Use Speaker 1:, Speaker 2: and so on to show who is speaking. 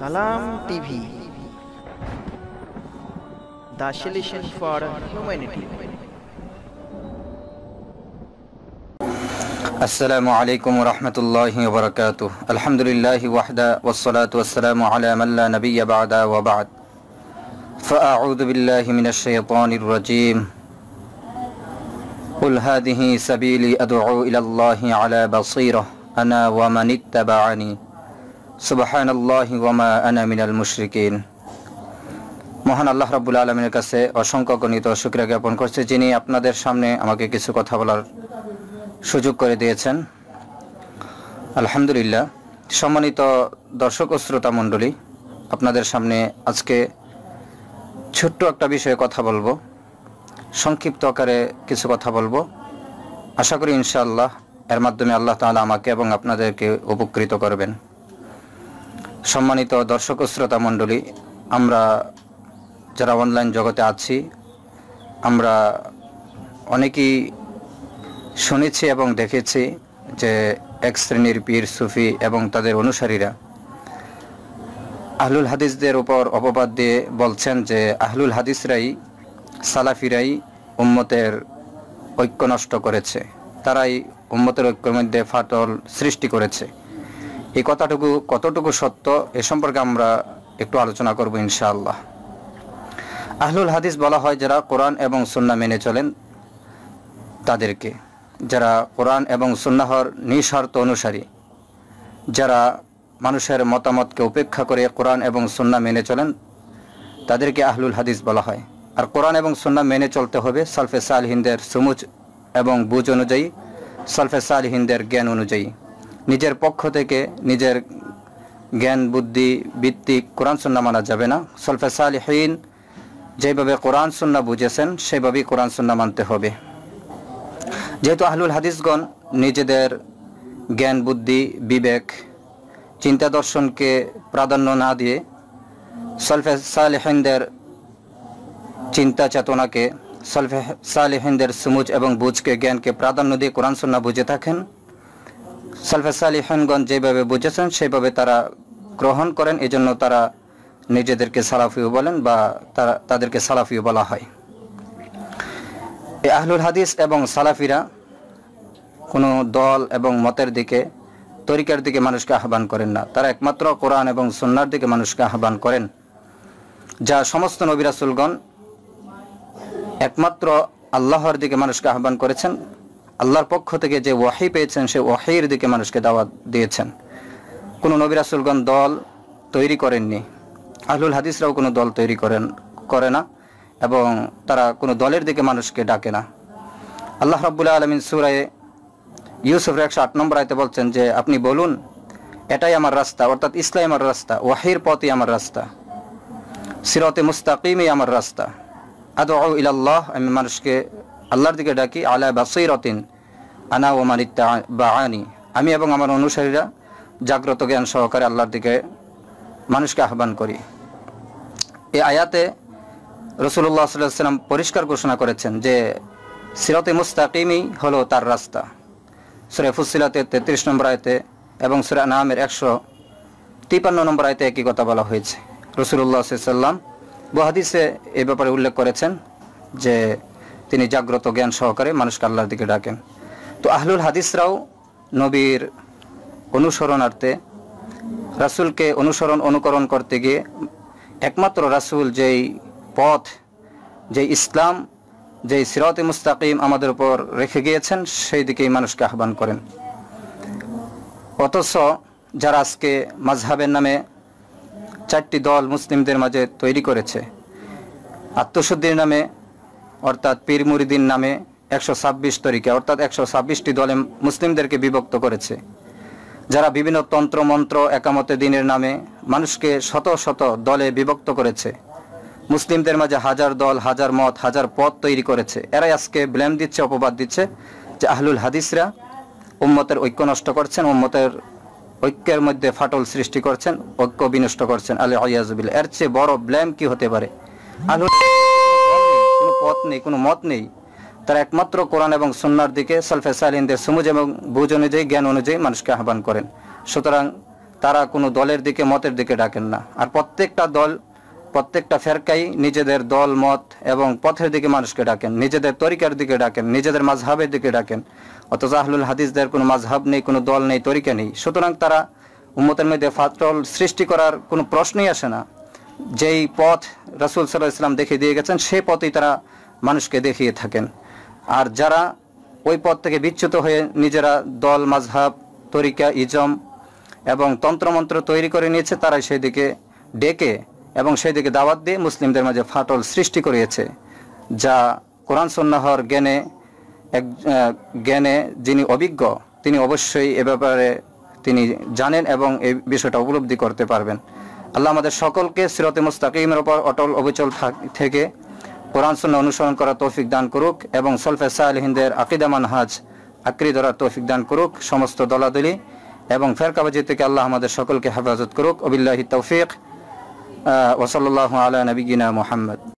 Speaker 1: সালাম TV the for humanity السلام عليكم ورحمة الله وبركاته الحمد لله وحده والصلاة والسلام على من لا نبي بعد وبعد فأعوذ بالله من الشيطان الرجيم قل هذه سبيلي أدعو إلى الله على بصيرة أنا ومن اتبعني সুবাহান আল্লাহ ওয়ামা মুশরিকিন মহান আল্লাহ রাবুল আলমের কাছে অসংখ্য গণিত শুক্রিয়া জ্ঞাপন করছে যিনি আপনাদের সামনে আমাকে কিছু কথা বলার সুযোগ করে দিয়েছেন আলহামদুলিল্লাহ সম্মানিত দর্শক ও শ্রোতা মণ্ডলী আপনাদের সামনে আজকে ছোট্ট একটা বিষয়ে কথা বলবো সংক্ষিপ্ত আকারে কিছু কথা বলবো আশা করি ইনশাআল্লাহ এর মাধ্যমে আল্লাহ তালা আমাকে এবং আপনাদেরকে উপকৃত করবেন সম্মানিত দর্শক শ্রোতা মণ্ডলী আমরা যারা অনলাইন জগতে আছি আমরা অনেকেই শুনেছি এবং দেখেছি যে এক শ্রেণীর পীর সুফি এবং তাদের অনুসারীরা আহলুল হাদিসদের ওপর অপবাদ দিয়ে বলছেন যে আহলুল হাদিসরাই সালাফিরাই উম্মতের ঐক্য নষ্ট করেছে তারাই উম্মতের ঐক্যের মধ্যে ফাটল সৃষ্টি করেছে এই কথাটুকু কতটুকু সত্য এ সম্পর্কে আমরা একটু আলোচনা করব ইনশাআল্লাহ আহলুল হাদিস বলা হয় যারা কোরআন এবং সুন্না মেনে চলেন তাদেরকে যারা কোরআন এবং সুন্নাহর নিঃস্বার্থ অনুসারী যারা মানুষের মতামতকে উপেক্ষা করে কোরআন এবং সুন্না মেনে চলেন তাদেরকে আহলুল হাদিস বলা হয় আর কোরআন এবং সুন্না মেনে চলতে হবে সালফে হিন্দের সুমুজ এবং বুজ অনুযায়ী সালফে হিন্দের জ্ঞান অনুযায়ী নিজের পক্ষ থেকে নিজের জ্ঞান বুদ্ধি ভিত্তিক কোরআন সুন্না মানা যাবে না সলফে সালহীন যেভাবে কোরআন সুন্না বুঝেছেন সেভাবেই কোরআন সুন্না মানতে হবে যেহেতু আহলুল হাদিসগণ নিজেদের জ্ঞান বুদ্ধি বিবেক চিন্তা দর্শনকে প্রাধান্য না দিয়ে সলফে সালেহিনদের চিন্তা চেতনাকে সলফে সালেহিনদের সুমুজ এবং বুঝকে জ্ঞানকে প্রাধান্য দিয়ে কোরআন সুন্না বুঝে থাকেন সালফা সালিহনগঞ্জ যেভাবে বুঝেছেন সেইভাবে তারা গ্রহণ করেন এজন্য তারা নিজেদেরকে সালাফিও বলেন বা তারা তাদেরকে সালাফিও বলা হয় এই আহলুল হাদিস এবং সালাফিরা কোনো দল এবং মতের দিকে তরিকার দিকে মানুষকে আহ্বান করেন না তারা একমাত্র কোরআন এবং সন্ন্যার দিকে মানুষকে আহ্বান করেন যা সমস্ত নবিরাসুলগণ একমাত্র আল্লাহর দিকে মানুষকে আহ্বান করেছেন আল্লাহর পক্ষ থেকে যে ওয়াহি পেয়েছেন সে ওয়াহির দিকে মানুষকে দাওয়াত দিয়েছেন কোনো নবিরাসুলগণ দল তৈরি করেননি আহলুল হাদিসরাও কোনো দল তৈরি করেন করে না এবং তারা কোনো দলের দিকে মানুষকে ডাকে না আল্লাহ রাবুল্লাহ আলমিন সুরায় ইউসুফ একশো আট নম্বর আয়তে বলছেন যে আপনি বলুন এটাই আমার রাস্তা অর্থাৎ ইসলাই আমার রাস্তা ওয়াহির পথই আমার রাস্তা সিরতে মুস্তাকিমই আমার রাস্তা আদৌ ইলাল্লাহ আমি মানুষকে আল্লাহর দিকে ডাকি আলা রতিন আনা ওমান বা আনি আমি এবং আমার অনুসারীরা জাগ্রত জ্ঞান সহকারে আল্লাহর দিকে মানুষকে আহ্বান করি এই আয়াতে রসুল্লাহ সাল্লাম পরিষ্কার ঘোষণা করেছেন যে সিরতে মুস্তাকিমই হলো তার রাস্তা সুরে ফুসিলাতে তেত্রিশ নম্বর আয়তে এবং সুরে নামের একশো তিপান্ন নম্বর আয়তে একই কথা বলা হয়েছে রসুল্লাহ সাল্লাম বহাদিসে এ ব্যাপারে উল্লেখ করেছেন যে তিনি জাগ্রত জ্ঞান সহকারে মানুষকে আল্লাহর দিকে ডাকেন তো আহলুল হাদিসরাও নবীর অনুসরণার্থে রাসুলকে অনুসরণ অনুকরণ করতে গিয়ে একমাত্র রাসুল যেই পথ যেই ইসলাম যেই সিরত মুস্তাকিম আমাদের উপর রেখে গিয়েছেন সেই দিকেই মানুষকে আহ্বান করেন অথচ যারা আজকে মাঝহাবের নামে চারটি দল মুসলিমদের মাঝে তৈরি করেছে আত্মশুদ্ধির নামে অর্থাৎ পীর মুরিদিন নামে একশো ছাব্বিশ তরিকে অর্থাৎ একশো ছাব্বিশটি দলে মুসলিমদেরকে বিভক্ত করেছে যারা বিভিন্ন তন্ত্র মন্ত্র একামতে দিনের নামে মানুষকে শত শত দলে বিভক্ত করেছে মুসলিমদের মাঝে হাজার দল হাজার মত হাজার পথ তৈরি করেছে এরাই আজকে ব্লেম দিচ্ছে অপবাদ দিচ্ছে যে আহলুল হাদিসরা উম্মতের ঐক্য নষ্ট করছেন উম্মতের ঐক্যের মধ্যে ফাটল সৃষ্টি করছেন ঐক্য বিনষ্ট করছেন আলী আয়াজবিল এর চেয়ে বড় ব্লেম কি হতে পারে আহলুল কোনো পথ নেই কোনো মত নেই তারা একমাত্র কোরআন এবং সুন্নার দিকে সালফে সালিনদের এবং বুঝ অনুযায়ী জ্ঞান অনুযায়ী মানুষকে আহ্বান করেন সুতরাং তারা কোনো দলের দিকে মতের দিকে ডাকেন না আর প্রত্যেকটা দল প্রত্যেকটা ফেরকাই নিজেদের দল মত এবং পথের দিকে মানুষকে ডাকেন নিজেদের তরিকার দিকে ডাকেন নিজেদের মাঝহাবের দিকে ডাকেন অথচ আহলুল হাদিসদের কোনো মাঝহাব নেই কোনো দল নেই তরিকা নেই সুতরাং তারা উম্মতের মধ্যে ফাটল সৃষ্টি করার কোনো প্রশ্নই আসে না যেই পথ রাসুল সাল্লাহ ইসলাম দেখিয়ে দিয়ে গেছেন সেই পথেই তারা মানুষকে দেখিয়ে থাকেন আর যারা ওই পথ থেকে বিচ্যুত হয়ে নিজেরা দল মাঝহাব তরিকা ইজম এবং তন্ত্রমন্ত্র তৈরি করে নিয়েছে তারাই সেই দিকে ডেকে এবং সেই দিকে দাওয়াত দিয়ে মুসলিমদের মাঝে ফাটল সৃষ্টি করিয়েছে যা কোরআন সন্ন্যাহর জ্ঞানে এক জ্ঞানে যিনি অভিজ্ঞ তিনি অবশ্যই এ ব্যাপারে তিনি জানেন এবং এই বিষয়টা উপলব্ধি করতে পারবেন আল্লাহ আমাদের সকলকে সিরতে মুস্তাকিমের ওপর অটল অবিচল থেকে কোরআন সুন্না অনুসরণ করার তৌফিক দান করুক এবং সলফে হিন্দের আকিদামান হাজ আকৃ ধরার তৌফিক দান করুক সমস্ত দলাদলি এবং ফেরকাবাজি থেকে আল্লাহ আমাদের সকলকে হেফাজত করুক অবিল্লাহি তৌফিক ওসল্লাহ আলা নবীনা মোহাম্মদ